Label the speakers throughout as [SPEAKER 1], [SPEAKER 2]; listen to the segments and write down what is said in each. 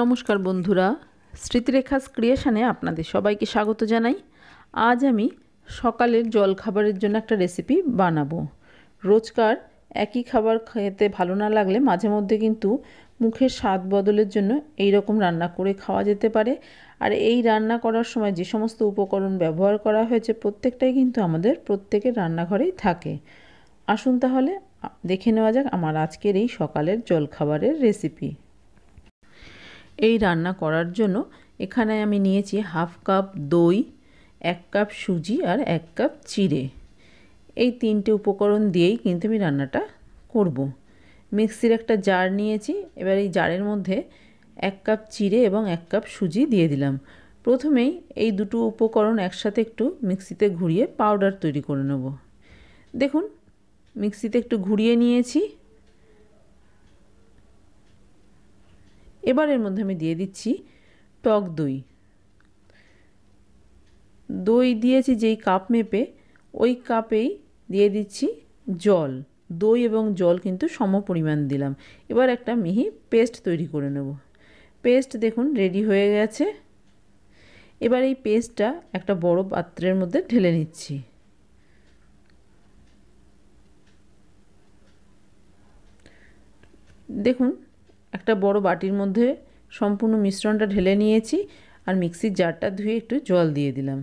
[SPEAKER 1] নমস্কার বন্ধুরা স্মৃতিরেখাস ক্রিয়েশানে আপনাদের সবাইকে স্বাগত জানাই আজ আমি সকালের জল খাবারের জন্য একটা রেসিপি বানাবো রোজকার একই খাবার খেতে ভালো না লাগলে মাঝে মধ্যে কিন্তু মুখের স্বাদ বদলের জন্য এই রকম রান্না করে খাওয়া যেতে পারে আর এই রান্না করার সময় যে সমস্ত উপকরণ ব্যবহার করা হয়েছে প্রত্যেকটাই কিন্তু আমাদের প্রত্যেকের রান্নাঘরেই থাকে আসুন তাহলে দেখে নেওয়া যাক আমার আজকের এই সকালের জলখাবারের রেসিপি এই রান্না করার জন্য এখানে আমি নিয়েছি হাফ কাপ দই এক কাপ সুজি আর এক কাপ চিড়ে এই তিনটে উপকরণ দিয়েই কিন্তু আমি রান্নাটা করব। মিক্সির একটা জার নিয়েছি এবার এই জারের মধ্যে এক কাপ চিড়ে এবং এক কাপ সুজি দিয়ে দিলাম প্রথমেই এই দুটো উপকরণ একসাথে একটু মিক্সিতে ঘুরিয়ে পাউডার তৈরি করে নেব দেখুন মিক্সিতে একটু ঘুরিয়ে নিয়েছি এবার এর মধ্যে আমি দিয়ে দিচ্ছি টক দই দই দিয়েছি যেই কাপ মেপে ওই কাপেই দিয়ে দিচ্ছি জল দই এবং জল কিন্তু সম পরিমাণ দিলাম এবার একটা মিহি পেস্ট তৈরি করে নেব পেস্ট দেখুন রেডি হয়ে গেছে এবার এই পেস্টটা একটা বড় পাত্রের মধ্যে ঢেলে নিচ্ছি দেখুন একটা বড় বাটির মধ্যে সম্পূর্ণ মিশ্রণটা ঢেলে নিয়েছি আর মিক্সির জারটা ধুয়ে একটু জল দিয়ে দিলাম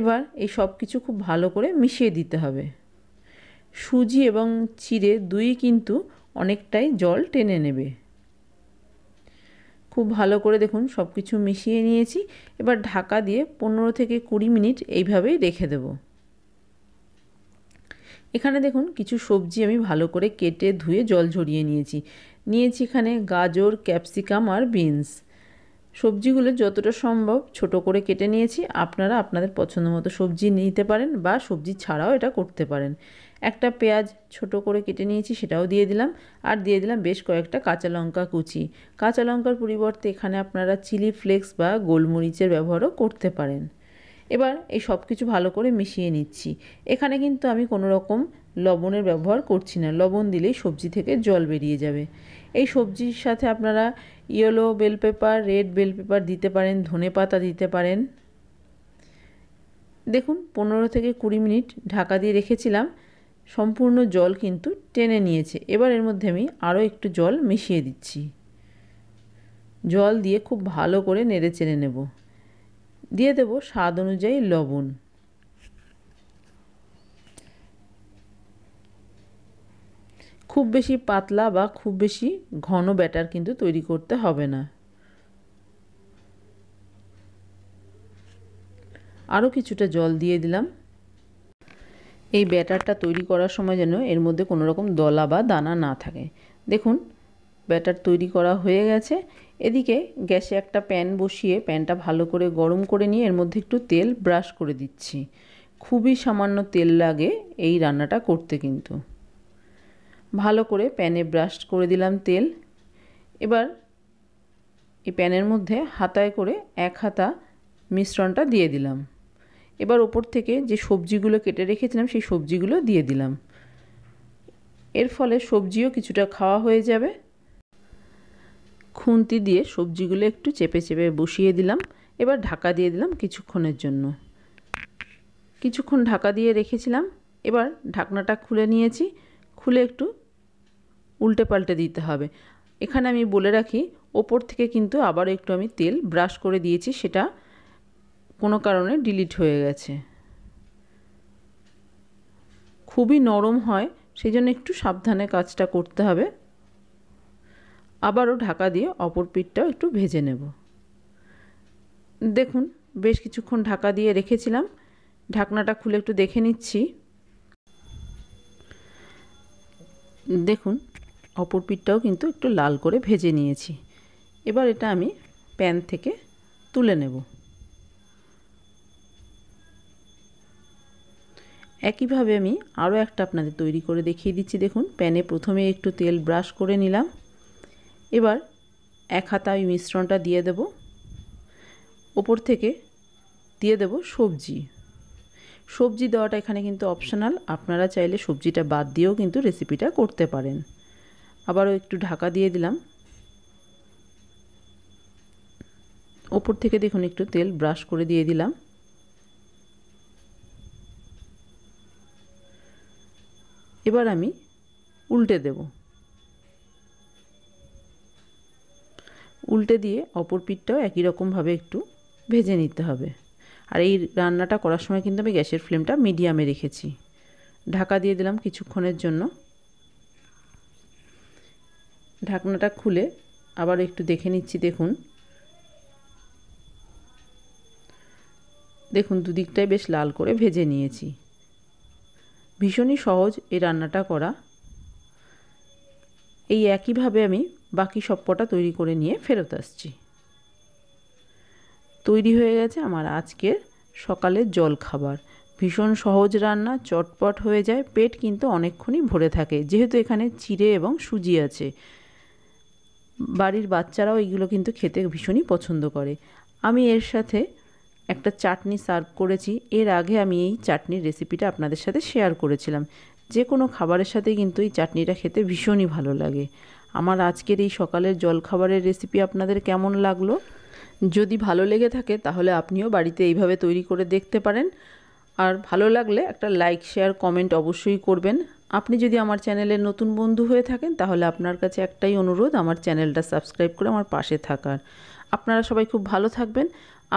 [SPEAKER 1] এবার এই সব কিছু খুব ভালো করে মিশিয়ে দিতে হবে সুজি এবং চিড়ে দুই কিন্তু অনেকটাই জল টেনে নেবে খুব ভালো করে দেখুন সব কিছু মিশিয়ে নিয়েছি এবার ঢাকা দিয়ে পনেরো থেকে কুড়ি মিনিট এইভাবেই রেখে দেব এখানে দেখুন কিছু সবজি আমি ভালো করে কেটে ধুয়ে জল ঝরিয়ে নিয়েছি নিয়েছি এখানে গাজর ক্যাপসিকাম আর বিনস সবজিগুলো যতটা সম্ভব ছোট করে কেটে নিয়েছি আপনারা আপনাদের পছন্দ মতো সবজি নিতে পারেন বা সবজি ছাড়াও এটা করতে পারেন একটা পেঁয়াজ ছোট করে কেটে নিয়েছি সেটাও দিয়ে দিলাম আর দিয়ে দিলাম বেশ কয়েকটা কাঁচা লঙ্কা কুচি কাঁচা লঙ্কার পরিবর্তে এখানে আপনারা চিলি ফ্লেক্স বা গোলমরিচের ব্যবহারও করতে পারেন এবার এই সব কিছু ভালো করে মিশিয়ে নিচ্ছি এখানে কিন্তু আমি কোনো রকম লবণের ব্যবহার করছি না লবণ দিলেই সবজি থেকে জল বেরিয়ে যাবে এই সবজির সাথে আপনারা yellow bell pepper red bell pepper দিতে পারেন ধনে পাতা দিতে পারেন দেখুন পনেরো থেকে কুড়ি মিনিট ঢাকা দিয়ে রেখেছিলাম সম্পূর্ণ জল কিন্তু টেনে নিয়েছে এবার এর মধ্যে আমি আরও একটু জল মিশিয়ে দিচ্ছি জল দিয়ে খুব ভালো করে নেড়ে চেড়ে নেব দিয়ে দেব স্বাদ অনুযায়ী লবণ খুব বেশি পাতলা বা খুব বেশি ঘন ব্যাটার কিন্তু তৈরি করতে হবে না আরও কিছুটা জল দিয়ে দিলাম এই ব্যাটারটা তৈরি করার সময় যেন এর মধ্যে কোনো রকম দলা বা দানা না থাকে দেখুন ব্যাটার তৈরি করা হয়ে গেছে এদিকে গ্যাসে একটা প্যান বসিয়ে প্যানটা ভালো করে গরম করে নিয়ে এর মধ্যে একটু তেল ব্রাশ করে দিচ্ছি খুবই সামান্য তেল লাগে এই রান্নাটা করতে কিন্তু ভালো করে প্যানে ব্রাশ করে দিলাম তেল এবার এই প্যানের মধ্যে হাতায় করে এক হাতা মিশ্রণটা দিয়ে দিলাম এবার ওপর থেকে যে সবজিগুলো কেটে রেখেছিলাম সেই সবজিগুলো দিয়ে দিলাম এর ফলে সবজিও কিছুটা খাওয়া হয়ে যাবে খুন্তি দিয়ে সবজিগুলো একটু চেপে চেপে বসিয়ে দিলাম এবার ঢাকা দিয়ে দিলাম কিছুক্ষণের জন্য কিছুক্ষণ ঢাকা দিয়ে রেখেছিলাম এবার ঢাকনাটা খুলে নিয়েছি খুলে একটু উল্টে পাল্টে দিতে হবে এখানে আমি বলে রাখি ওপর থেকে কিন্তু আবার একটু আমি তেল ব্রাশ করে দিয়েছি সেটা কোনো কারণে ডিলিট হয়ে গেছে খুবই নরম হয় সেই জন্য একটু সাবধানে কাজটা করতে হবে আবারও ঢাকা দিয়ে অপর পিঠটাও একটু ভেজে নেব দেখুন বেশ কিছুক্ষণ ঢাকা দিয়ে রেখেছিলাম ঢাকনাটা খুলে একটু দেখে নিচ্ছি দেখুন অপর পিঠটাও কিন্তু একটু লাল করে ভেজে নিয়েছি এবার এটা আমি প্যান থেকে তুলে নেব একইভাবে আমি আরও একটা আপনাদের তৈরি করে দেখিয়ে দিচ্ছি দেখুন প্যানে প্রথমে একটু তেল ব্রাশ করে নিলাম এবার এক হাতা ওই মিশ্রণটা দিয়ে দেব ওপর থেকে দিয়ে দেব সবজি সবজি দেওয়াটা এখানে কিন্তু অপশনাল আপনারা চাইলে সবজিটা বাদ দিয়েও কিন্তু রেসিপিটা করতে পারেন আবারও একটু ঢাকা দিয়ে দিলাম ওপর থেকে দেখুন একটু তেল ব্রাশ করে দিয়ে দিলাম এবার আমি উল্টে দেব উল্টে দিয়ে অপর পিঠটাও একই রকমভাবে একটু ভেজে নিতে হবে আর এই রান্নাটা করার সময় কিন্তু আমি গ্যাসের ফ্লেমটা মিডিয়ামে রেখেছি ঢাকা দিয়ে দিলাম কিছুক্ষণের জন্য ঢাকনাটা খুলে আবার একটু দেখে নিচ্ছি দেখুন দেখুন দুদিকটাই বেশ লাল করে ভেজে নিয়েছি ভীষণই সহজ এই রান্নাটা করা এই একইভাবে আমি বাকি সব কটা তৈরি করে নিয়ে ফেরত আসছি তৈরি হয়ে গেছে আমার আজকের সকালের জল খাবার ভীষণ সহজ রান্না চটপট হয়ে যায় পেট কিন্তু অনেকক্ষণই ভরে থাকে যেহেতু এখানে চিড়ে এবং সুজি আছে বাড়ির বাচ্চারাও এগুলো কিন্তু খেতে ভীষণই পছন্দ করে আমি এর সাথে একটা চাটনি সার্ভ করেছি এর আগে আমি এই চাটনির রেসিপিটা আপনাদের সাথে শেয়ার করেছিলাম যে কোনো খাবারের সাথে কিন্তু এই চাটনিটা খেতে ভীষণই ভালো লাগে আমার আজকের এই সকালের জলখাবারের রেসিপি আপনাদের কেমন লাগলো যদি ভালো লেগে থাকে তাহলে আপনিও বাড়িতে এইভাবে তৈরি করে দেখতে পারেন আর ভালো লাগলে একটা লাইক শেয়ার কমেন্ট অবশ্যই করবেন আপনি যদি আমার চ্যানেলের নতুন বন্ধু হয়ে থাকেন তাহলে আপনার কাছে একটাই অনুরোধ আমার চ্যানেলটা সাবস্ক্রাইব করে আমার পাশে থাকার আপনারা সবাই খুব ভালো থাকবেন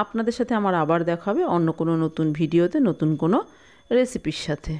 [SPEAKER 1] আপনাদের সাথে আমার আবার দেখা হবে অন্য কোনো নতুন ভিডিওতে নতুন কোনো রেসিপির সাথে